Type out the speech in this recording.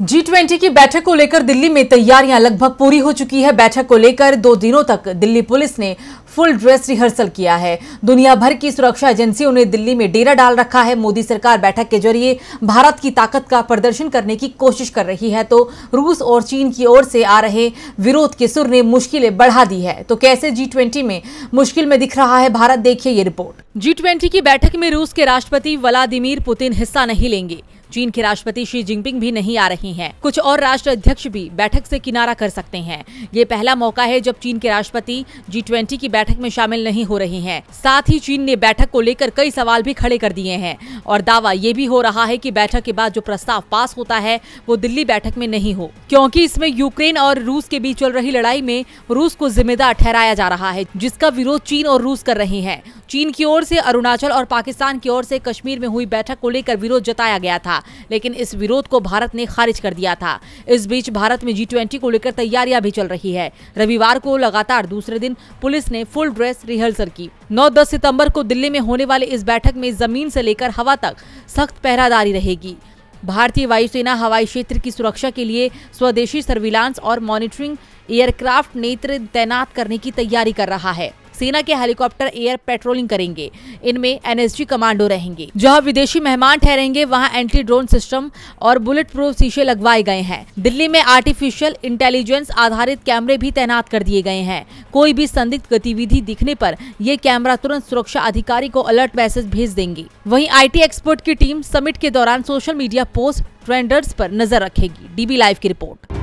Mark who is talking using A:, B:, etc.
A: G twenty की बैठक को लेकर दिल्ली में तैयारियां लगभग पूरी हो चुकी है बैठक को लेकर दो दिनों तक दिल्ली पुलिस ने फुल ड्रेस रिहर्सल किया है दुनिया भर की सुरक्षा एजेंसियों ने दिल्ली में डेरा डाल रखा है मोदी सरकार बैठक के जरिए भारत की ताकत का प्रदर्शन करने की कोशिश कर रही है तो रूस और चीन की ओर से आ रहे विरोध के सुर ने मुश्किलें बढ़ा दी है तो कैसे जी ट्वेंटी में मुश्किल में दिख रहा है भारत देखिए ये रिपोर्ट जी ट्वेंटी की बैठक में रूस के राष्ट्रपति व्लादिमिर पुतिन हिस्सा नहीं लेंगे चीन के राष्ट्रपति शी जिनपिंग भी नहीं आ रही हैं। कुछ और राष्ट्र अध्यक्ष भी बैठक से किनारा कर सकते हैं ये पहला मौका है जब चीन के राष्ट्रपति जी ट्वेंटी की बैठक में शामिल नहीं हो रहे हैं साथ ही चीन ने बैठक को लेकर कई सवाल भी खड़े कर दिए हैं और दावा ये भी हो रहा है की बैठक के बाद जो प्रस्ताव पास होता है वो दिल्ली बैठक में नहीं हो क्योंकि इसमें यूक्रेन और रूस के बीच चल रही लड़ाई में रूस को जिम्मेदार ठहराया जा रहा है जिसका विरोध चीन और रूस कर रहे हैं चीन की ओर से अरुणाचल और पाकिस्तान की ओर से कश्मीर में हुई बैठक को लेकर विरोध जताया गया था लेकिन इस विरोध को भारत ने खारिज कर दिया था इस बीच भारत में जी ट्वेंटी को लेकर तैयारियां भी चल रही है रविवार को लगातार दूसरे दिन पुलिस ने फुल ड्रेस रिहर्सल की नौ दस सितम्बर को दिल्ली में होने वाले इस बैठक में जमीन ऐसी लेकर हवा तक सख्त पहरादारी रहेगी भारतीय वायुसेना हवाई क्षेत्र की सुरक्षा के लिए स्वदेशी सर्विलांस और मॉनिटरिंग एयरक्राफ्ट नेत्र तैनात करने की तैयारी कर रहा है सेना के हेलीकॉप्टर एयर पेट्रोलिंग करेंगे इनमें एनएसजी कमांडो रहेंगे जहां विदेशी मेहमान ठहरेंगे वहां एंटी ड्रोन सिस्टम और बुलेट प्रूफ शीशे लगवाए गए हैं दिल्ली में आर्टिफिशियल इंटेलिजेंस आधारित कैमरे भी तैनात कर दिए गए हैं कोई भी संदिग्ध गतिविधि दिखने पर ये कैमरा तुरंत सुरक्षा अधिकारी को अलर्ट मैसेज भेज देंगे वहीं आईटी एक्सपर्ट की टीम समिट के दौरान सोशल मीडिया पोस्ट ट्रेंडर्स पर नजर रखेगी डीबी लाइव की रिपोर्ट